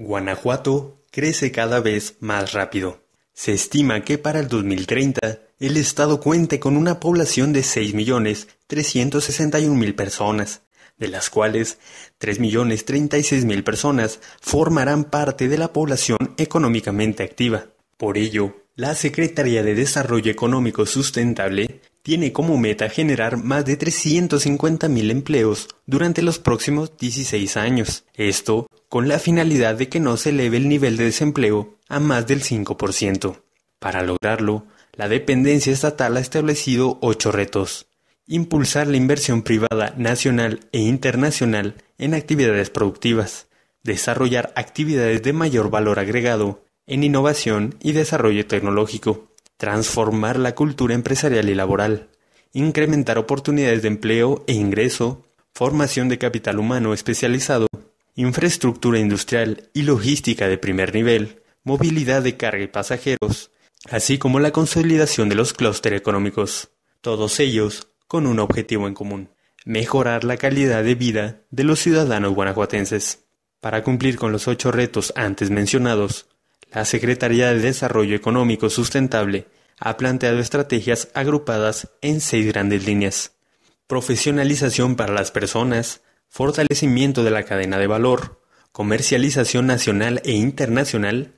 Guanajuato crece cada vez más rápido. Se estima que para el 2030 el estado cuente con una población de 6.361.000 personas, de las cuales 3.036.000 personas formarán parte de la población económicamente activa. Por ello, la Secretaría de Desarrollo Económico Sustentable tiene como meta generar más de 350.000 empleos durante los próximos 16 años. Esto con la finalidad de que no se eleve el nivel de desempleo a más del 5%. Para lograrlo, la dependencia estatal ha establecido ocho retos. Impulsar la inversión privada nacional e internacional en actividades productivas. Desarrollar actividades de mayor valor agregado en innovación y desarrollo tecnológico transformar la cultura empresarial y laboral, incrementar oportunidades de empleo e ingreso, formación de capital humano especializado, infraestructura industrial y logística de primer nivel, movilidad de carga y pasajeros, así como la consolidación de los clústeres económicos, todos ellos con un objetivo en común, mejorar la calidad de vida de los ciudadanos guanajuatenses. Para cumplir con los ocho retos antes mencionados, la Secretaría de Desarrollo Económico Sustentable ha planteado estrategias agrupadas en seis grandes líneas. Profesionalización para las personas, fortalecimiento de la cadena de valor, comercialización nacional e internacional,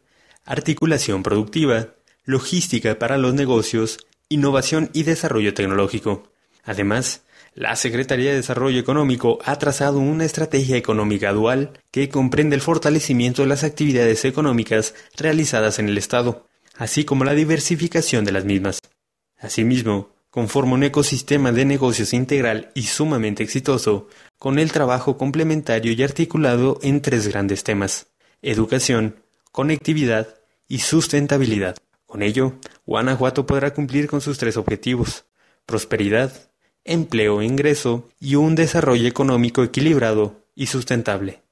articulación productiva, logística para los negocios, innovación y desarrollo tecnológico. Además, la Secretaría de Desarrollo Económico ha trazado una estrategia económica dual que comprende el fortalecimiento de las actividades económicas realizadas en el Estado, así como la diversificación de las mismas. Asimismo, conforma un ecosistema de negocios integral y sumamente exitoso, con el trabajo complementario y articulado en tres grandes temas, educación, conectividad y sustentabilidad. Con ello, Guanajuato podrá cumplir con sus tres objetivos, prosperidad, empleo, ingreso y un desarrollo económico equilibrado y sustentable.